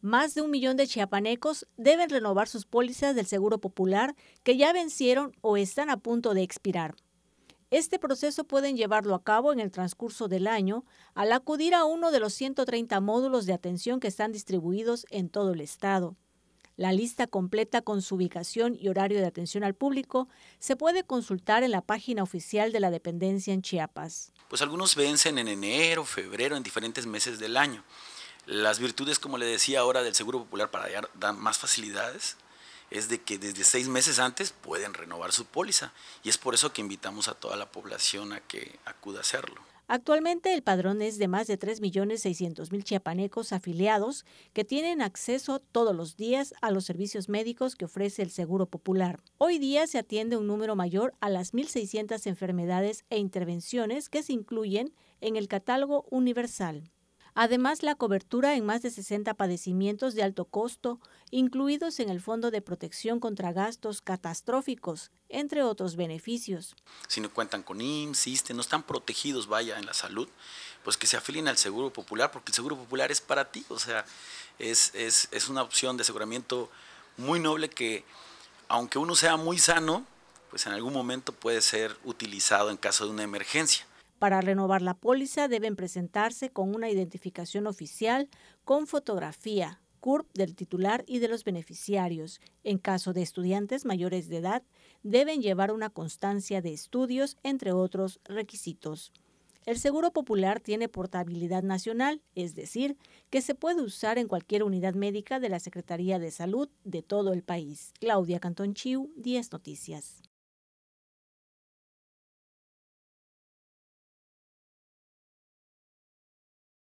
más de un millón de chiapanecos deben renovar sus pólizas del Seguro Popular que ya vencieron o están a punto de expirar. Este proceso pueden llevarlo a cabo en el transcurso del año al acudir a uno de los 130 módulos de atención que están distribuidos en todo el estado. La lista completa con su ubicación y horario de atención al público se puede consultar en la página oficial de la dependencia en Chiapas. Pues algunos vencen en enero, febrero, en diferentes meses del año. Las virtudes, como le decía ahora, del Seguro Popular para dar, más facilidades es de que desde seis meses antes pueden renovar su póliza y es por eso que invitamos a toda la población a que acuda a hacerlo. Actualmente el padrón es de más de 3.600.000 chiapanecos afiliados que tienen acceso todos los días a los servicios médicos que ofrece el Seguro Popular. Hoy día se atiende un número mayor a las 1.600 enfermedades e intervenciones que se incluyen en el catálogo universal. Además, la cobertura en más de 60 padecimientos de alto costo, incluidos en el Fondo de Protección contra Gastos Catastróficos, entre otros beneficios. Si no cuentan con IMSS, e, no están protegidos, vaya, en la salud, pues que se afilien al Seguro Popular, porque el Seguro Popular es para ti, o sea, es, es una opción de aseguramiento muy noble que, aunque uno sea muy sano, pues en algún momento puede ser utilizado en caso de una emergencia. Para renovar la póliza deben presentarse con una identificación oficial, con fotografía, CURP del titular y de los beneficiarios. En caso de estudiantes mayores de edad, deben llevar una constancia de estudios, entre otros requisitos. El Seguro Popular tiene portabilidad nacional, es decir, que se puede usar en cualquier unidad médica de la Secretaría de Salud de todo el país. Claudia Cantón Chiu, 10 Noticias.